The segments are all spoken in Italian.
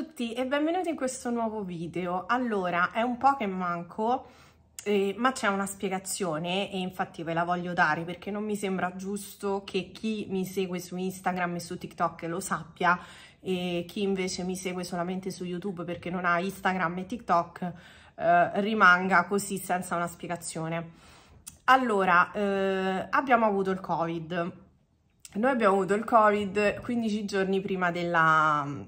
tutti e benvenuti in questo nuovo video. Allora, è un po' che manco, eh, ma c'è una spiegazione e infatti ve la voglio dare perché non mi sembra giusto che chi mi segue su Instagram e su TikTok lo sappia e chi invece mi segue solamente su YouTube perché non ha Instagram e TikTok eh, rimanga così senza una spiegazione. Allora, eh, abbiamo avuto il Covid. Noi abbiamo avuto il Covid 15 giorni prima della,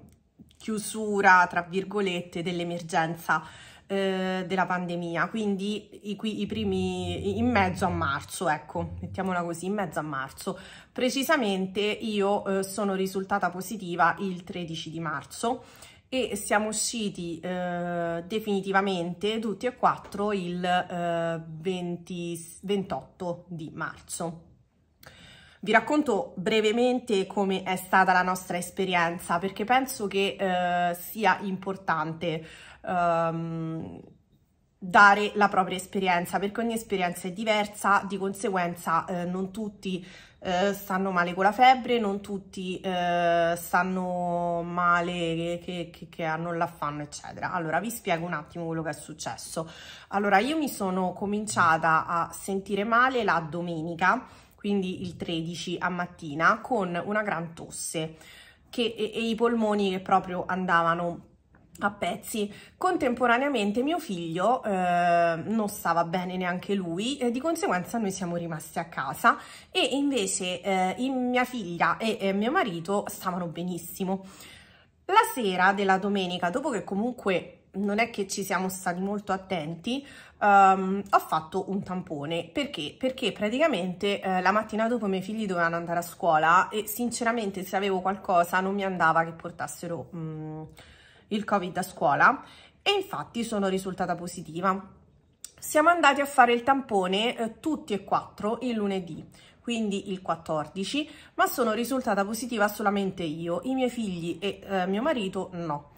chiusura, tra virgolette, dell'emergenza eh, della pandemia, quindi i, qui, i primi in mezzo a marzo, ecco, mettiamola così, in mezzo a marzo. Precisamente io eh, sono risultata positiva il 13 di marzo e siamo usciti eh, definitivamente tutti e quattro il 20, eh, 28 di marzo. Vi racconto brevemente come è stata la nostra esperienza perché penso che eh, sia importante ehm, dare la propria esperienza perché ogni esperienza è diversa, di conseguenza eh, non tutti eh, stanno male con la febbre, non tutti eh, stanno male che, che, che hanno l'affanno, eccetera. Allora, vi spiego un attimo quello che è successo. Allora, io mi sono cominciata a sentire male la domenica quindi il 13 a mattina, con una gran tosse che, e, e i polmoni che proprio andavano a pezzi. Contemporaneamente mio figlio eh, non stava bene neanche lui, eh, di conseguenza noi siamo rimasti a casa e invece eh, in mia figlia e mio marito stavano benissimo. La sera della domenica, dopo che comunque non è che ci siamo stati molto attenti, um, ho fatto un tampone. Perché? Perché praticamente eh, la mattina dopo i miei figli dovevano andare a scuola e sinceramente se avevo qualcosa non mi andava che portassero mm, il covid a scuola e infatti sono risultata positiva. Siamo andati a fare il tampone eh, tutti e quattro il lunedì quindi il 14, ma sono risultata positiva solamente io, i miei figli e eh, mio marito no.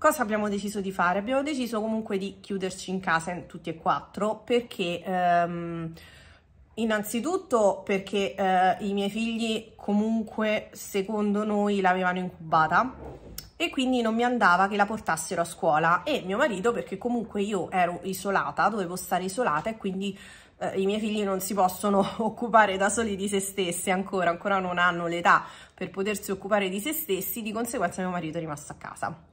Cosa abbiamo deciso di fare? Abbiamo deciso comunque di chiuderci in casa tutti e quattro perché ehm, innanzitutto perché eh, i miei figli comunque secondo noi l'avevano incubata e quindi non mi andava che la portassero a scuola e mio marito perché comunque io ero isolata, dovevo stare isolata e quindi eh, i miei figli non si possono occupare da soli di se stessi ancora, ancora non hanno l'età per potersi occupare di se stessi, di conseguenza mio marito è rimasto a casa.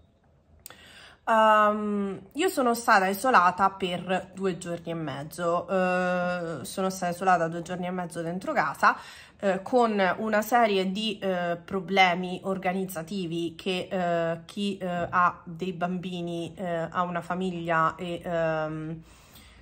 Um, io sono stata isolata per due giorni e mezzo, uh, sono stata isolata due giorni e mezzo dentro casa uh, con una serie di uh, problemi organizzativi che chi ha dei bambini, ha una famiglia e... Um,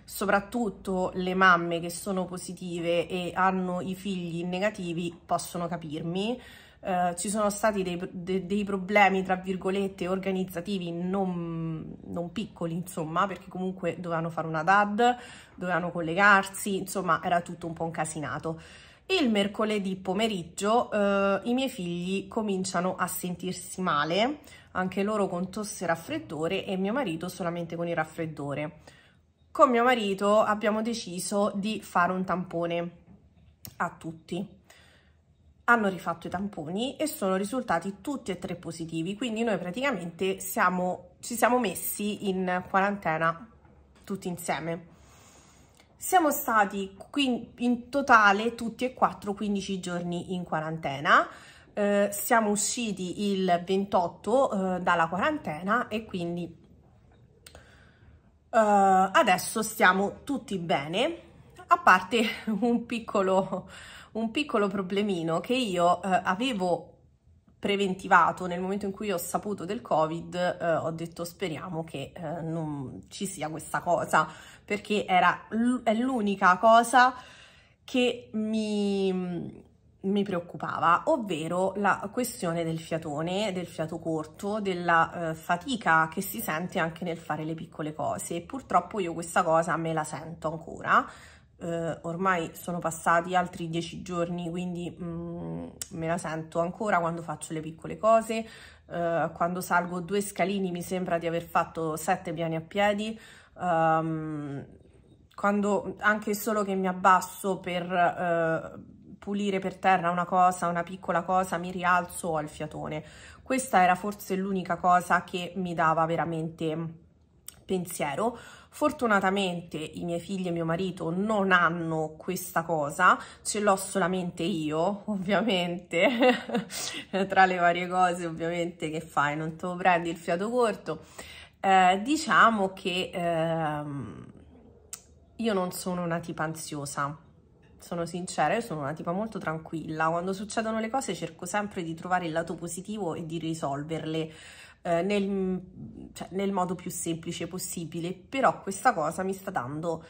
soprattutto le mamme che sono positive e hanno i figli negativi possono capirmi, eh, ci sono stati dei, de, dei, problemi, tra virgolette, organizzativi non, non, piccoli, insomma, perché comunque dovevano fare una DAD, dovevano collegarsi, insomma, era tutto un po' incasinato. Il mercoledì pomeriggio eh, i miei figli cominciano a sentirsi male, anche loro con tosse e raffreddore e mio marito solamente con il raffreddore. Con mio marito abbiamo deciso di fare un tampone a tutti hanno rifatto i tamponi e sono risultati tutti e tre positivi, quindi noi praticamente siamo, ci siamo messi in quarantena tutti insieme. Siamo stati in totale tutti e quattro 15 giorni in quarantena, eh, siamo usciti il 28 eh, dalla quarantena e quindi eh, adesso stiamo tutti bene, a parte un piccolo un piccolo problemino che io eh, avevo preventivato nel momento in cui ho saputo del covid eh, ho detto speriamo che eh, non ci sia questa cosa perché era è l'unica cosa che mi, mi preoccupava ovvero la questione del fiatone del fiato corto della eh, fatica che si sente anche nel fare le piccole cose purtroppo io questa cosa me la sento ancora eh, ormai sono passati altri dieci giorni, quindi mh, mm, me la sento ancora quando faccio le piccole cose, eh, quando salgo due scalini mi sembra di aver fatto sette piani a piedi, um, quando anche solo che mi abbasso per eh, pulire per terra una cosa, una piccola cosa, mi rialzo al fiatone. Questa era forse l'unica cosa che mi dava veramente pensiero. Fortunatamente i miei figli e mio marito non hanno questa cosa, ce l'ho solamente io, ovviamente, tra le varie cose ovviamente che fai, non te lo prendi il fiato corto. Eh, diciamo che ehm, io non sono una tipa ansiosa, sono sincera, io sono una tipa molto tranquilla, quando succedono le cose cerco sempre di trovare il lato positivo e di risolverle eh, nel, mm, cioè, nel modo più semplice possibile, però questa cosa mi sta dando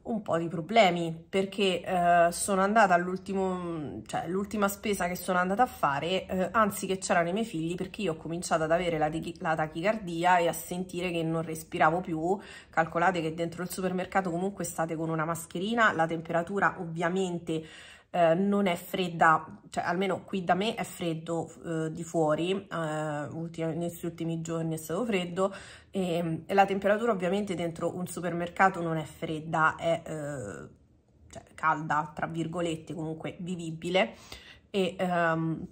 un po' di problemi perché eh, sono andata all'ultimo, cioè l'ultima spesa che sono andata a fare, eh, anzi che c'erano i miei figli perché io ho cominciato ad avere la, la, tachicardia e a sentire che non respiravo più. Calcolate che dentro il supermercato comunque state con una mascherina, la temperatura ovviamente eh, non è fredda, cioè almeno qui da me è freddo eh, di fuori, eh, ultimi, negli ultimi giorni è stato freddo e, e, la temperatura ovviamente dentro un supermercato non è fredda, è eh, cioè, calda, tra virgolette, comunque vivibile e ehm,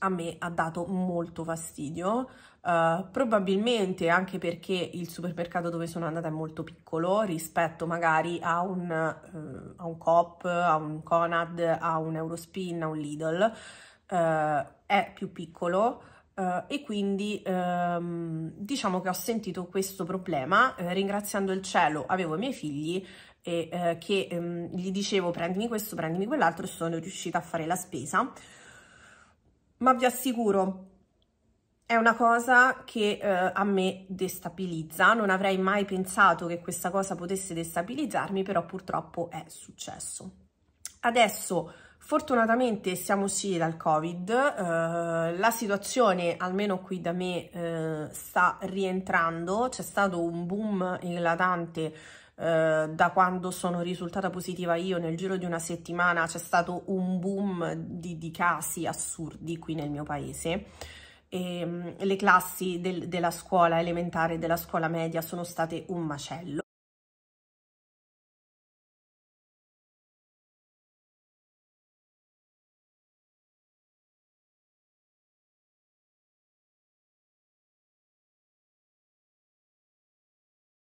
a me ha dato molto fastidio Uh, probabilmente anche perché il supermercato dove sono andata è molto piccolo rispetto magari a un, uh, a un Coop, a un Conad, a un Eurospin, a un Lidl, uh, è più piccolo e quindi um, diciamo che ho sentito questo problema ringraziando il cielo avevo i miei figli e che um, gli dicevo prendimi questo, prendimi quell'altro e sono riuscita a fare la spesa ma vi assicuro è una cosa che eh, a me destabilizza, non avrei mai pensato che questa cosa potesse destabilizzarmi, però purtroppo è successo. Adesso fortunatamente siamo usciti dal Covid, eh, la situazione almeno qui da me eh, sta rientrando, c'è stato un boom eclatante eh, da quando sono risultata positiva io nel giro di una settimana c'è stato un boom di, di casi assurdi qui nel mio paese e ehm, le classi del, della scuola elementare e della scuola media sono state un macello.